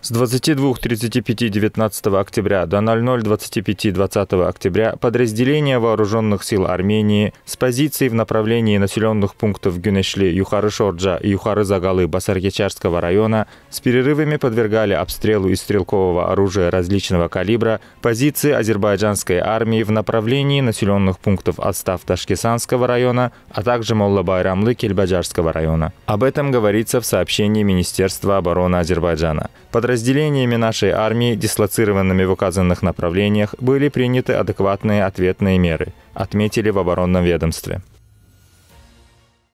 С 22.35 19 октября до 00.25 20 октября подразделения Вооруженных сил Армении с позиций в направлении населенных пунктов Гюнешли, Юхары-Шорджа и Юхары-Загалы Басаргечарского района с перерывами подвергали обстрелу из стрелкового оружия различного калибра позиции азербайджанской армии в направлении населенных пунктов Отстав Ташкесанского района, а также Моллабайрамлы Кельбаджарского района. Об этом говорится в сообщении Министерства обороны Азербайджана. Под подразделениями нашей армии, дислоцированными в указанных направлениях, были приняты адекватные ответные меры, отметили в оборонном ведомстве.